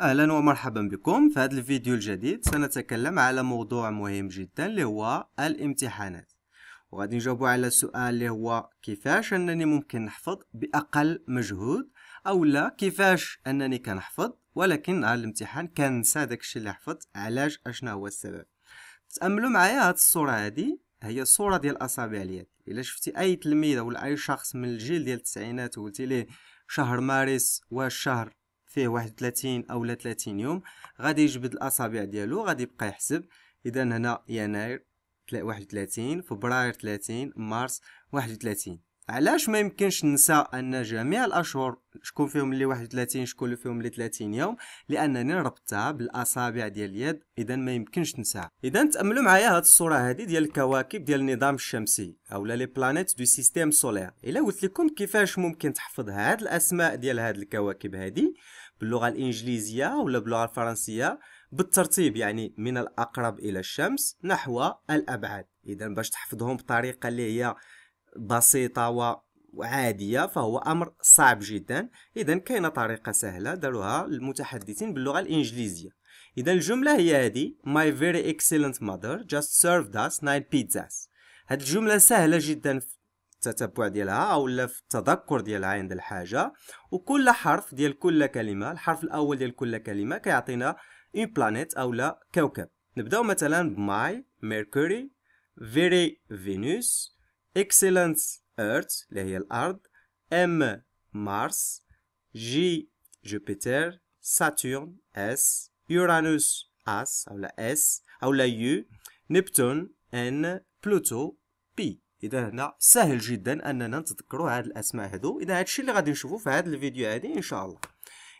اهلا ومرحبا بكم في هذا الفيديو الجديد سنتكلم على موضوع مهم جدا اللي هو الامتحانات وغادي نجاوبوا على السؤال اللي هو كيفاش انني ممكن نحفظ باقل مجهود او لا كيفاش انني كنحفظ ولكن على الامتحان كنسى داكشي اللي حفظت علاش اشنا هو السبب تاملوا معايا هاد الصوره هادي هي الصوره ديال اصابع اليد الا شفتي اي تلميذ ولا اي شخص من الجيل ديال التسعينات وقلتي ليه شهر مارس والشهر فيه واحد 30 اولا 30 يوم غادي يجبد الاصابع ديالو غادي يبقى يحسب اذا هنا يناير 31 فبراير 30 مارس 31 علاش ما يمكنش ننسى ان جميع الاشهر شكون فيهم اللي 31 شكون اللي فيهم اللي 30 يوم لانني ربطتها بالاصابع ديال اليد اذا ما يمكنش ننسى اذا تاملوا معايا هاد الصوره هذه ديال الكواكب ديال النظام الشمسي اولا لي بلانيت دو سيستيم سولير الا قلت لكم كيفاش ممكن تحفظ هاد الاسماء ديال هاد الكواكب هذه باللغه الانجليزيه ولا باللغه الفرنسيه بالترتيب يعني من الاقرب الى الشمس نحو الابعد اذا باش تحفظهم بطريقه اللي هي بسيطه و وعاديه فهو امر صعب جدا اذا كاينه طريقه سهله داروها المتحدثين باللغه الانجليزيه اذا الجمله هي هذه my very excellent mother just served us nine pizzas هاد الجمله سهله جدا التتبع ديالها اولا في التذكر ديالها عند الحاجه وكل حرف ديال كل كلمه الحرف الاول ديال كل كلمه كيعطينا اون بلانيت اولا كوكب نبداو مثلا بماي ميركوري فيري فينوس اكسلنت ايرث اللي هي الارض ام مارس جي جوبيتر ساتورن اس يورانوس اس اولا اس اولا يو نبتون ان بلوتو بي اذا هنا سهل جدا اننا نتذكروا هاد الاسماء هادو اذا هادشي اللي غادي نشوفوا في هاد الفيديو هادي ان شاء الله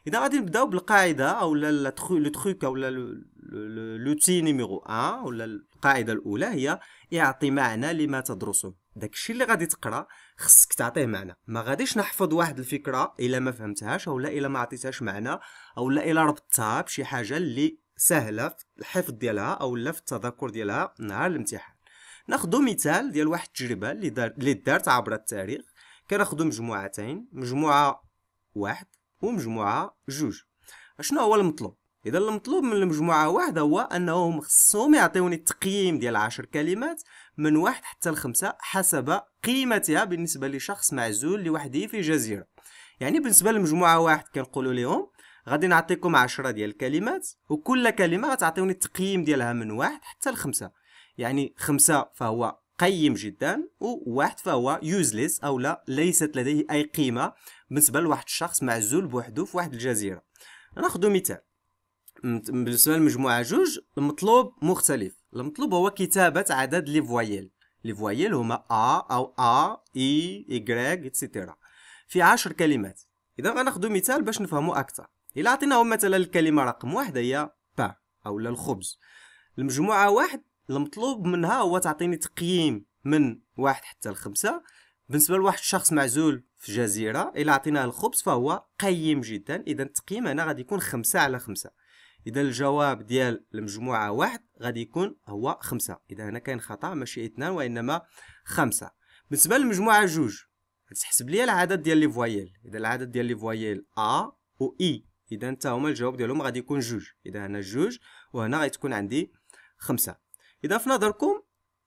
اذا غادي نبداو بالقاعده او لا لو تخوك لو تي نيميرو 1 ولا القاعده الاولى هي اعطي معنى لما تدرسه داكشي اللي غادي تقرا خصك تعطيه معنى ما غاديش نحفظ واحد الفكره الا ما فهمتهاش اولا الا ما عطيتهاش معنى اولا الا ربطتها بشي حاجه اللي سهله في الحفظ ديالها اولا في التذكر ديالها نهار الامتحان ناخذ مثال ديال واحد التجربه اللي دار اللي دارت عبر التاريخ كناخذ مجموعتين مجموعه واحد ومجموعه جوج شنو هو المطلوب اذا المطلوب من المجموعه واحد هو انهم خصهم يعطيوني التقييم ديال عشر كلمات من واحد حتى لخمسة حسب قيمتها بالنسبه لشخص معزول لوحده في جزيره يعني بالنسبه لمجموعه واحد كنقولوا لهم غادي نعطيكم عشرة ديال الكلمات وكل كلمه غتعطيوني التقييم ديالها من واحد حتى لخمسة يعني خمسة فهو قيم جدا وواحد فهو يوزليس أو لا ليست لديه أي قيمة بالنسبة لواحد الشخص معزول بوحده في واحد الجزيرة ناخذ مثال بالنسبة للمجموعة جوج المطلوب مختلف المطلوب هو كتابة عدد لي فوايل لي فوايل هما أ أو أ إي إيكغيك إتسيتيرا في عشر كلمات إذا غناخدو مثال باش نفهمو أكثر إلا عطيناهم مثلا الكلمة رقم واحد هي با أو الخبز المجموعة واحد المطلوب منها هو تعطيني تقييم من واحد حتى لخمسة بالنسبة لواحد الشخص معزول في جزيرة إلا عطيناه الخبز فهو قيم جدا إذا التقييم هنا غادي يكون خمسة على خمسة إذا الجواب ديال المجموعة واحد غادي يكون هو خمسة إذا هنا كاين خطأ ماشي اثنان وإنما خمسة بالنسبة للمجموعة جوج تحسب لي العدد ديال لي فوايل إذا العدد ديال لي فوايل أ و إي e. إذا تا هما الجواب ديالهم غادي يكون جوج إذا هنا جوج وهنا غتكون عندي خمسة اذا في نظركم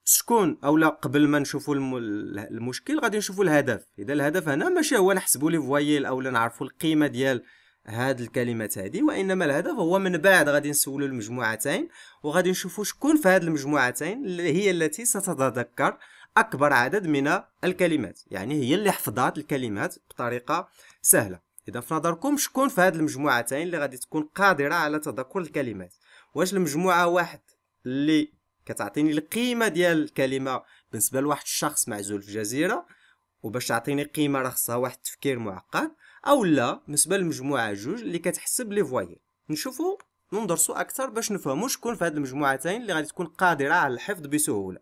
شكون او لا قبل ما نشوفوا المشكل غادي نشوفوا الهدف اذا الهدف هنا ماشي هو نحسبوا لي فوايل او نعرفوا القيمه ديال هاد الكلمات هادي وانما الهدف هو من بعد غادي نسولو المجموعتين وغادي نشوفوا شكون في هاد المجموعتين اللي هي التي ستتذكر اكبر عدد من الكلمات يعني هي اللي حفظات الكلمات بطريقه سهله اذا في نظركم شكون في هاد المجموعتين اللي غادي تكون قادره على تذكر الكلمات واش المجموعه واحد اللي كتعطيني القيمه ديال الكلمه بالنسبه لواحد الشخص معزول في جزيره وباش تعطيني قيمه راه خصها واحد التفكير معقد او لا بالنسبه للمجموعه جوج اللي كتحسب لي فوايي نشوفوا ندرسو اكثر باش نفهموا شكون في هاد المجموعتين اللي غادي تكون قادره على الحفظ بسهوله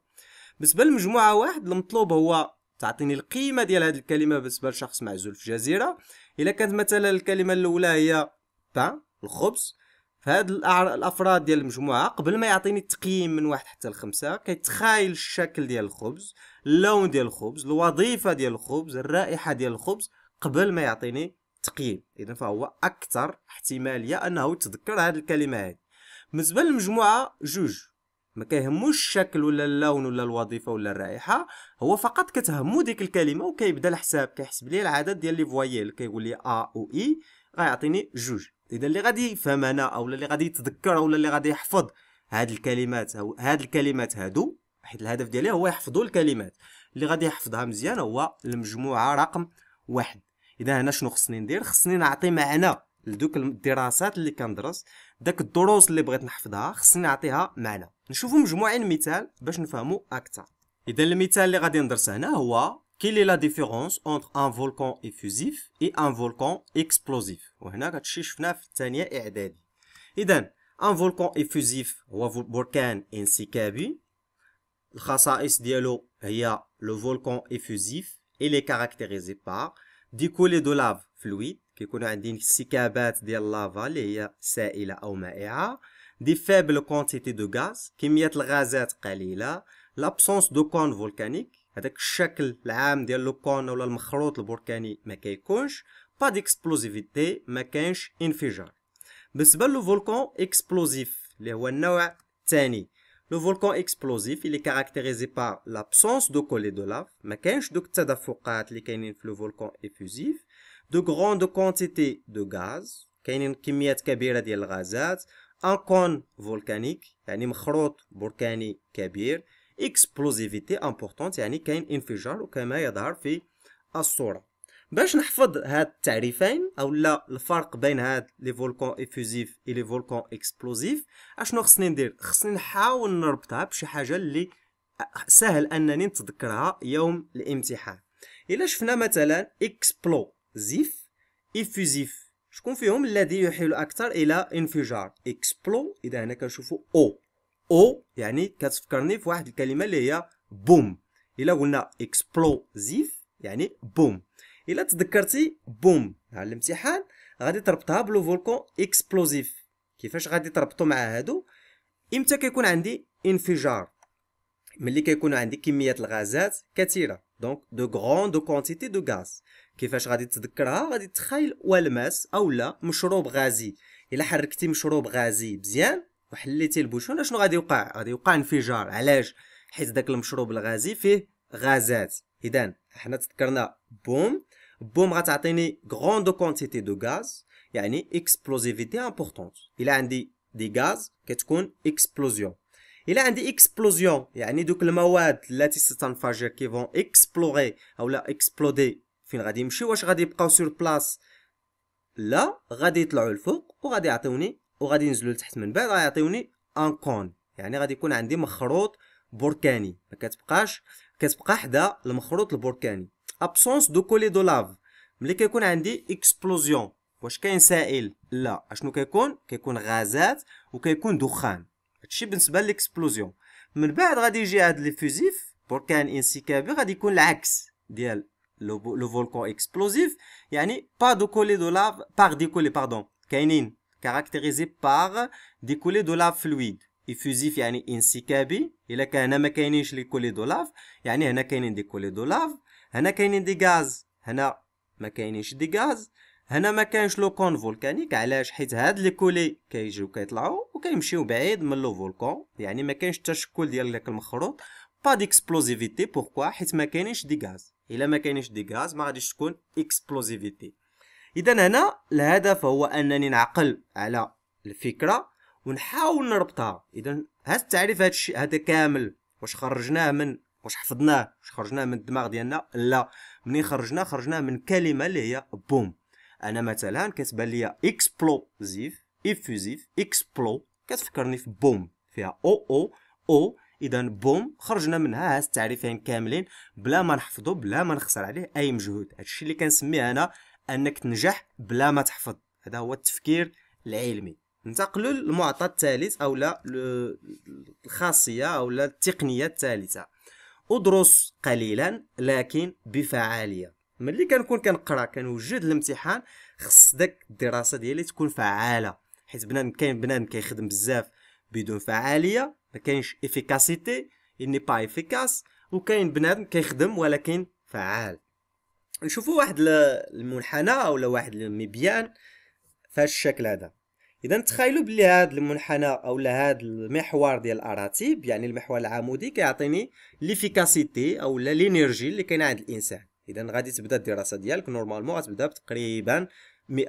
بالنسبه لمجموعه واحد المطلوب هو تعطيني القيمه ديال هذه الكلمه بالنسبه لشخص معزول في جزيره الا كانت مثلا الكلمه الاولى هي با الخبز فهاد الافراد ديال المجموعه قبل ما يعطيني التقييم من واحد حتى لخمسه كيتخايل الشكل ديال الخبز اللون ديال الخبز الوظيفه ديال الخبز الرائحه ديال الخبز قبل ما يعطيني تقييم اذا فهو اكثر احتماليه انه يتذكر هذه الكلمه هادي بالنسبه للمجموعه جوج ما كيهموش الشكل ولا اللون ولا الوظيفه ولا الرائحه هو فقط كتهمو ديك الكلمه وكيبدا الحساب كيحسب لي العدد ديال لي فواييل كيقول لي ا و اي e، غيعطيني جوج اذا اللي غادي يفهم انا او اللي غادي يتذكر او اللي غادي يحفظ هاد الكلمات او هاد الكلمات هادو حيت الهدف ديالي هو يحفظوا الكلمات اللي غادي يحفظها مزيان هو المجموعه رقم واحد اذا هنا شنو خصني ندير خصني نعطي معنى لدوك الدراسات اللي كندرس داك الدروس اللي بغيت نحفظها خصني نعطيها معنى نشوفوا مجموعين مثال باش نفهموا اكثر اذا المثال اللي غادي ندرس هنا هو quelle est la différence entre un volcan effusif et un volcan explosif un volcan effusif volcan le volcan effusif il est caractérisé par des coulées de lave fluide qui connaît de des faibles quantités de gaz qui l'absence de cônes volcaniques هذاك الشكل العام ديال لو كون ولا المخروط البركاني ما كيكونش با ديكسبلوزيفيتي ما كاينش انفجار بالنسبه لو فولكون اكسبلوزيف اللي هو النوع الثاني لو فولكون اكسبلوزيف اللي كاركتيريزي با لابسونس دو كولي دو لاف ما كاينش دوك التدفقات اللي كاينين في لو فولكان افوزيف دو غروند كونتيتي دو غاز كاينين كميات كبيره ديال الغازات ان كون فولكانيك يعني مخروط بركاني كبير اكسبلوزيفيتي امبورطونت يعني كاين انفجار كما يظهر في الصوره باش نحفظ هاد التعريفين او لا الفرق بين هاد لي فولكون افوزيف اي لي فولكون اكسبلوزيف اشنو خصني ندير خصني نحاول نربطها بشي حاجه اللي سهل انني نتذكرها يوم الامتحان الا شفنا مثلا اكسبلوزيف افوزيف شكون فيهم الذي يحيل اكثر الى انفجار اكسبلو اذا هنا كنشوفو او او يعني كتفكرني في واحد الكلمه اللي هي بوم الا قلنا اكسبلوزيف يعني بوم الا تذكرتي بوم على الامتحان غادي تربطها بلو فولكون اكسبلوزيف كيفاش غادي تربطو مع هادو امتى كيكون عندي انفجار ملي كيكون عندي كميات الغازات كثيره دونك دو دو كونتيتي دو غاز كيفاش غادي تذكرها غادي تخيل والماس اولا مشروب غازي الا حركتي مشروب غازي مزيان وحليتي البوشونه شنو غادي يوقع غادي يوقع انفجار علاش حيت داك المشروب الغازي فيه غازات اذا حنا تذكرنا بوم بوم غتعطيني دو كونتيتي دو غاز يعني اكسبلوزيفيتي امبورطونت الا عندي دي غاز كتكون اكسبلوزيون الا عندي اكسبلوزيون يعني دوك المواد التي ستنفجر كي فون اكسبلوري اولا اكسبلودي فين غادي يمشي واش غادي يبقاو سور بلاص لا غادي يطلعوا الفوق وغادي يعطيوني وغادي ينزلوا لتحت من بعد غيعطيوني ان كون يعني غادي يكون عندي مخروط بركاني ما كتبقاش كتبقى حدا المخروط البركاني ابسونس دو كولي دو لاف ملي كيكون عندي اكسبلوزيون واش كاين سائل لا اشنو كيكون كيكون غازات وكيكون دخان هادشي بالنسبه للاكسبلوزيون من بعد غادي يجي هاد لي فوزيف بركان انسيكابي غادي يكون العكس ديال لو فولكون اكسبلوزيف يعني با دو كولي دو لاف باغ دي كولي باردون كاينين كاركتيريزي بار des coulées de lave fluide effusif يعني انسكابي الا كان هنا ما كاينينش لي كولي دو لاف يعني هنا كاينين دي كولي دو لاف هنا كاينين دي غاز هنا ما كاينينش دي غاز هنا ما كاينش لو كون فولكانيك علاش حيت هاد لي كولي كيجيو كيطلعوا وكيمشيو بعيد من لو فولكون يعني ما كاينش التشكل ديال داك المخروط با ديكسبلوزيفيتي بوركوا حيت ما كاينينش دي غاز الا ما كاينينش دي غاز ما غاديش تكون اكسبلوزيفيتي اذا هنا الهدف هو انني نعقل على الفكره ونحاول نربطها اذا هاد التعريف هذا هذا كامل واش خرجناه من واش حفظناه واش خرجناه من الدماغ ديالنا لا منين خرجناه خرجناه من كلمه اللي هي بوم انا مثلا كتبان ليا اكسبلوزيف افوزيف اكسبلو كتفكرني في بوم فيها او او او اذا بوم خرجنا منها هاد التعريفين كاملين بلا ما نحفظو بلا ما نخسر عليه اي مجهود هادشي اللي كنسميه انا انك تنجح بلا ما تحفظ هذا هو التفكير العلمي ننتقلوا للمعطى الثالث او لا الخاصيه او لا التقنيه الثالثه ادرس قليلا لكن بفعاليه ملي كنكون كنقرا كنوجد الامتحان خص داك الدراسه ديالي تكون فعاله حيت بنادم كاين بنادم كيخدم بزاف بدون فعاليه ما كاينش افيكاسيتي اني با افيكاس وكاين بنادم كيخدم ولكن فعال نشوفوا واحد المنحنى ولا واحد المبيان في هذا الشكل هذا اذا تخيلوا بلي هذا المنحنى اولا هذا المحور ديال الاراتيب يعني المحور العمودي كيعطيني ليفيكاسيتي اولا لينيرجي اللي كاينه عند الانسان اذا غادي تبدا الدراسه ديالك نورمالمون غتبدا تقريبا 100%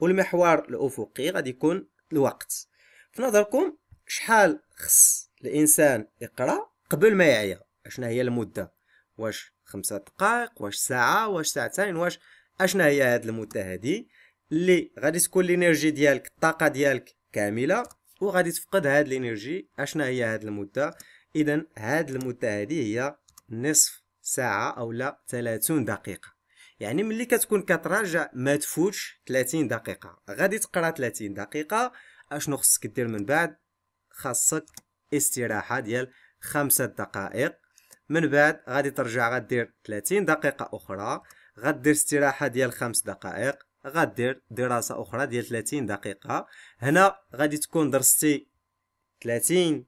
والمحور الافقي غادي يكون الوقت في نظركم شحال خص الانسان يقرا قبل ما يعيا اشنا هي المده واش خمسة دقائق واش ساعة واش ساعتين واش اشنا هي هاد المدة هادي اللي غادي تكون الانرجي ديالك الطاقة ديالك كاملة وغادي تفقد هاد الانرجي اشنا هي هاد المدة اذا هاد المدة هادي هي نصف ساعة او لا 30 دقيقة يعني ملي كتكون كتراجع ما تفوتش 30 دقيقة غادي تقرا 30 دقيقة اشنو خصك دير من بعد خاصك استراحة ديال خمسة دقائق من بعد غادي ترجع غدير 30 دقيقة أخرى غدير استراحة ديال 5 دقائق غدير دراسة أخرى ديال 30 دقيقة هنا غادي تكون درستي 30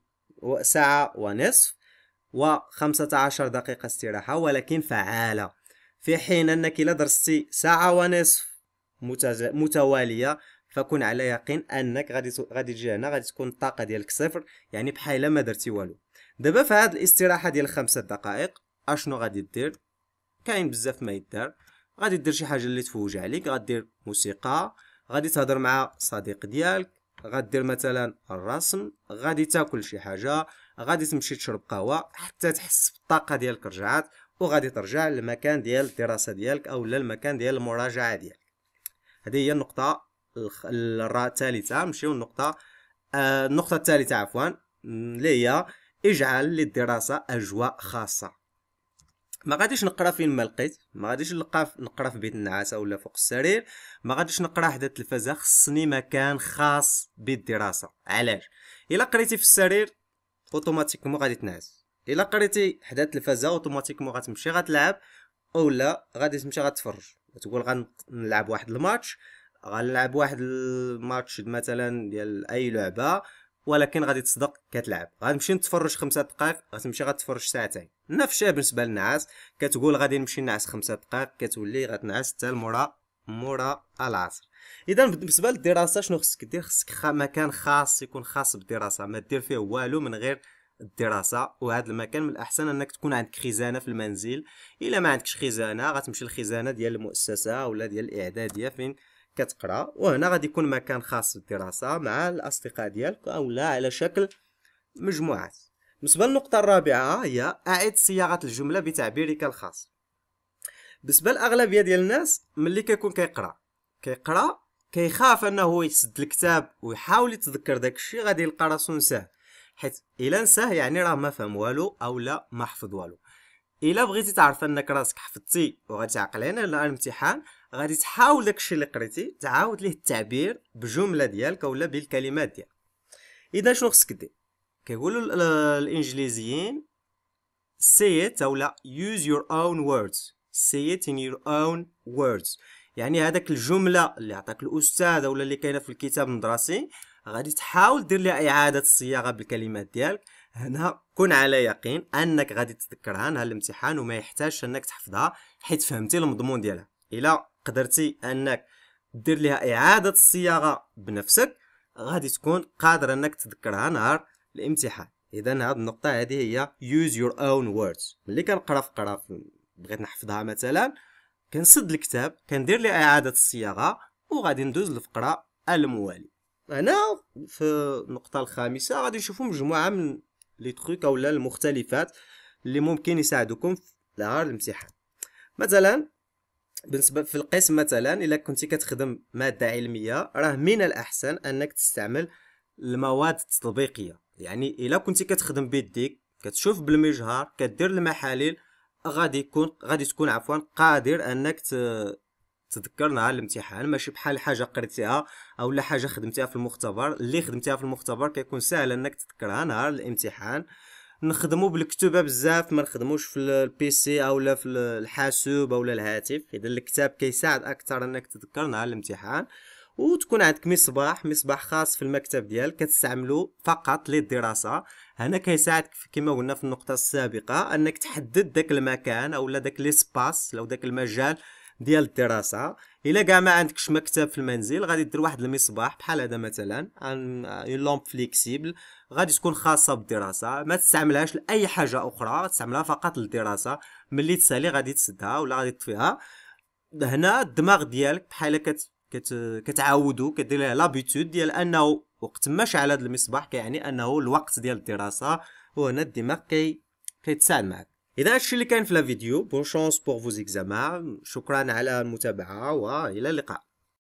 ساعة ونصف و15 دقيقة استراحة ولكن فعالة في حين أنك إلا درستي ساعة ونصف متوالية فكن على يقين أنك غادي غادي تجي هنا غادي تكون الطاقة ديالك صفر يعني بحال ما درتي والو دابا في هاد الاستراحه ديال خمسة دقائق اشنو غادي دير كاين بزاف ما يدار غادي دير شي حاجه اللي تفوج عليك غدير موسيقى غادي تهضر مع صديق ديالك غدير مثلا الرسم غادي تاكل شي حاجه غادي تمشي تشرب قهوه حتى تحس بالطاقه ديالك رجعات وغادي ترجع للمكان ديال الدراسه ديالك او للمكان ديال المراجعه ديالك هذه هي النقطه الثالثه نمشيو للنقطه آه، النقطه الثالثه عفوا اللي هي اجعل للدراسة أجواء خاصة ما غاديش نقرا فين ما لقيت ما غاديش نلقى نقرا في بيت النعاسه ولا فوق السرير ما غاديش نقرا حدا التلفازه خصني مكان خاص بالدراسه علاش الا قريتي في السرير اوتوماتيكمون غادي تنعس الا قريتي حدا التلفازه اوتوماتيكمون غتمشي غتلعب اولا غادي تمشي غتفرج تقول غنلعب واحد الماتش غنلعب واحد الماتش مثلا ديال اي لعبه ولكن غادي تصدق كتلعب غتمشي نتفرج خمسة دقائق غتمشي غتفرج ساعتين نفس الشيء بالنسبه للنعاس كتقول غادي نمشي نعس خمسة دقائق كتولي غتنعس حتى لمورا مورا العصر اذا بالنسبه للدراسه شنو خصك دير خصك مكان خاص يكون خاص بالدراسه ما دير فيه والو من غير الدراسه وهذا المكان من الاحسن انك تكون عندك خزانه في المنزل الا ما عندكش خزانه غتمشي للخزانه ديال المؤسسه ولا ديال الاعداديه فين كتقرا وهنا غادي يكون مكان خاص للدراسه مع الاصدقاء ديالك اولا على شكل مجموعات بالنسبه للنقطه الرابعه هي اعد صياغه الجمله بتعبيرك الخاص بالنسبه للاغلبيه ديال الناس ملي كيكون كيقرا كيقرا كيخاف انه يسد الكتاب ويحاول يتذكر داك الشيء غادي يلقى راسو نساه حيت الا نساه يعني راه ما فهم والو او لا ما حفظ والو الا بغيتي تعرف انك راسك حفظتي وغتعقلي على الامتحان غادي تحاول داكشي اللي قريتي تعاود ليه التعبير بجمله ديالك اولا بالكلمات ديالك اذا شنو خصك دير كيقولوا الانجليزيين say it اولا use your own words say it in your own words يعني هذاك الجمله اللي عطاك الاستاذ اولا اللي كاينه في الكتاب المدرسي غادي تحاول دير لها اعاده الصياغه بالكلمات ديالك هنا كن على يقين انك غادي تذكرها نهار الامتحان وما يحتاجش انك تحفظها حيت فهمتي المضمون ديالها الا قدرتي انك دير لها اعاده الصياغه بنفسك غادي تكون قادر انك تذكرها نهار الامتحان اذا هذه النقطه هذه هي يوز يور اون ووردز ملي كنقرا فقره بغيت نحفظها مثلا كنسد الكتاب كندير لي اعاده الصياغه وغادي ندوز للفقره الموالي هنا في النقطه الخامسه غادي نشوفوا مجموعه من لي تروك اولا المختلفات اللي ممكن يساعدوكم نهار الامتحان مثلا بالنسبه في القسم مثلا الا كنتي كتخدم ماده علميه راه من الاحسن انك تستعمل المواد التطبيقيه يعني الا كنتي كتخدم بيديك كتشوف بالمجهر كدير المحاليل غادي يكون غادي تكون عفوا قادر انك ت... تذكر نهار الامتحان ماشي بحال حاجه قريتيها اولا حاجه خدمتيها في المختبر اللي خدمتيها في المختبر كيكون ساهل انك تذكرها نهار الامتحان نخدمو بالكتوبه بزاف ما نخدموش في البيسي اولا في الحاسوب اولا الهاتف اذا الكتاب كيساعد اكثر انك تذكر نهار الامتحان وتكون عندك مصباح مصباح خاص في المكتب ديالك كتستعملو فقط للدراسه هنا كيساعدك كما قلنا في النقطه السابقه انك تحدد داك المكان او داك ليسباس لو داك المجال ديال الدراسه الا كاع ما عندكش مكتب في المنزل غادي دير واحد المصباح بحال هذا مثلا اون لومب فليكسيبل غادي تكون خاصه بالدراسه ما تستعملهاش لاي حاجه اخرى تستعملها فقط للدراسه ملي تسالي غادي تسدها ولا غادي تطفيها هنا الدماغ ديالك بحال كت كت كتعاودو كدير ليه لابيتود ديال انه وقت ما شعل هذا المصباح كيعني انه الوقت ديال الدراسه وهنا الدماغ كي كيتساعد معك اذا هادشي اللي كان في الفيديو بون شونس بور فوز اكزامان شكرا على المتابعه والى اللقاء